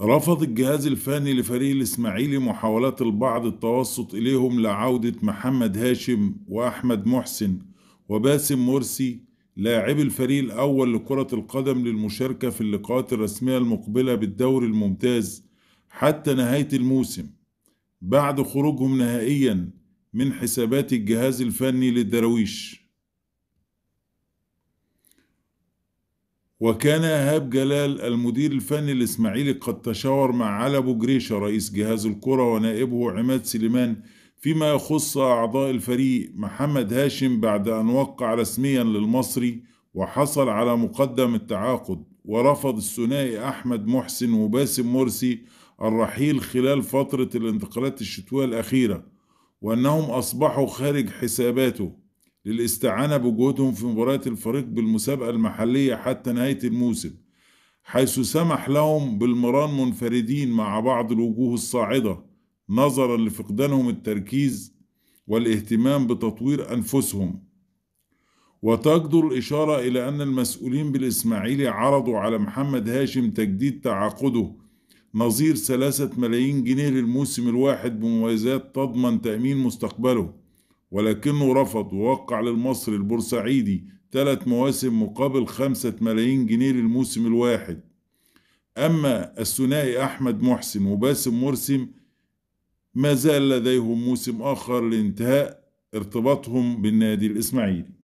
رفض الجهاز الفني لفريق الإسماعيلي محاولات البعض التوسط إليهم لعودة محمد هاشم وأحمد محسن وباسم مرسي لاعبي الفريق الأول لكرة القدم للمشاركة في اللقاءات الرسمية المقبلة بالدوري الممتاز حتى نهاية الموسم بعد خروجهم نهائيا من حسابات الجهاز الفني للدراويش وكان إيهاب جلال المدير الفني الإسماعيلي قد تشاور مع علي أبو جريشة رئيس جهاز الكرة ونائبه عماد سليمان فيما يخص أعضاء الفريق محمد هاشم بعد أن وقع رسميا للمصري وحصل على مقدم التعاقد ورفض الثنائي أحمد محسن وباسم مرسي الرحيل خلال فترة الانتقالات الشتوية الأخيرة وأنهم أصبحوا خارج حساباته للاستعانة بجهودهم في مباريات الفريق بالمسابقة المحلية حتى نهاية الموسم حيث سمح لهم بالمران منفردين مع بعض الوجوه الصاعدة نظرا لفقدانهم التركيز والاهتمام بتطوير أنفسهم وتجدر الإشارة إلى أن المسؤولين بالإسماعيلي عرضوا على محمد هاشم تجديد تعاقده نظير ثلاثة ملايين جنيه للموسم الواحد بمميزات تضمن تأمين مستقبله ولكنه رفض ووقع للمصري البورسعيدي ثلاث مواسم مقابل خمسة ملايين جنيه للموسم الواحد أما الثنائي أحمد محسن وباسم مرسم ما زال لديهم موسم آخر لانتهاء ارتباطهم بالنادي الإسماعيلي